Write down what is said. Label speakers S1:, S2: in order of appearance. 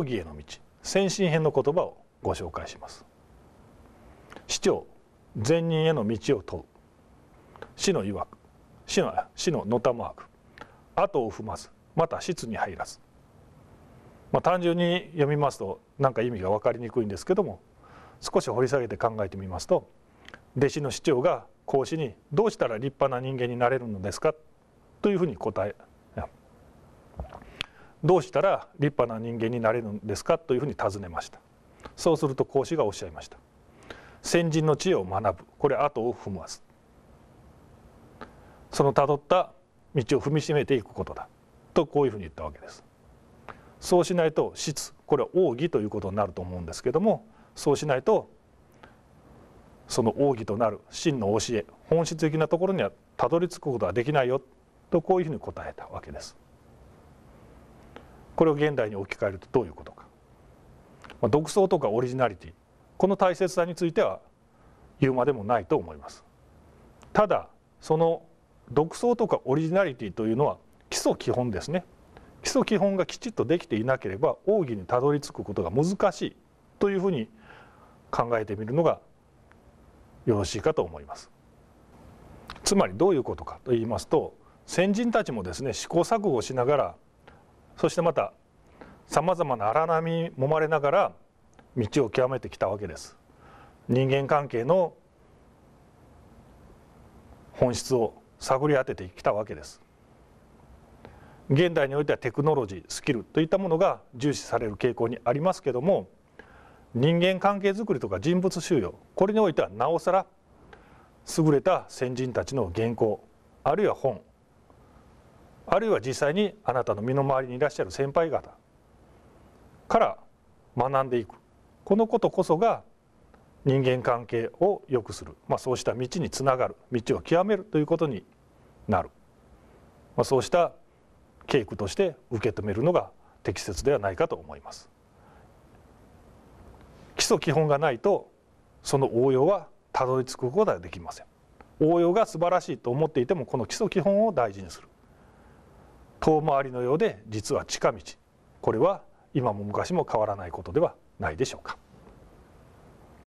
S1: 講義への道先進編の言葉をご紹介します市長善人への道を問う死の曰く死の死ののたまはく後を踏まずまた質に入らず、まあ、単純に読みますと何か意味が分かりにくいんですけども少し掘り下げて考えてみますと弟子の市長が孔子に「どうしたら立派な人間になれるのですか?」というふうに答えどうしたら立派な人間になれるんですかというふうに尋ねましたそうすると孔子がおっしゃいました先人の知恵を学ぶこれ後を踏まずそのたどった道を踏みしめていくことだとこういうふうに言ったわけですそうしないと質これは奥義ということになると思うんですけどもそうしないとその奥義となる真の教え本質的なところにはたどり着くことはできないよとこういうふうに答えたわけです。これを現代に置き換えるとどういうことか、まあ、独創とかオリジナリティこの大切さについては言うまでもないと思いますただその独創とかオリジナリティというのは基礎基本ですね基礎基本がきちっとできていなければ奥義にたどり着くことが難しいというふうに考えてみるのがよろしいかと思いますつまりどういうことかと言いますと先人たちもですね試行錯誤しながらそしてまたさまざまな荒波に揉まれながら道を極めてきたわけです人間関係の本質を探り当ててきたわけです現代においてはテクノロジースキルといったものが重視される傾向にありますけれども人間関係づくりとか人物収容これにおいてはなおさら優れた先人たちの原稿あるいは本あるいは実際にあなたの身の回りにいらっしゃる先輩方から学んでいくこのことこそが人間関係を良くする、まあ、そうした道につながる道を極めるということになる、まあ、そうした稽古として受け止めるのが適切ではないかと思います。基礎基本がないとその応用はたどり着くことはできません。応用が素晴らしいと思っていてもこの基礎基本を大事にする遠回りのようで実は近道これは今も昔も変わらないことではないでしょうか。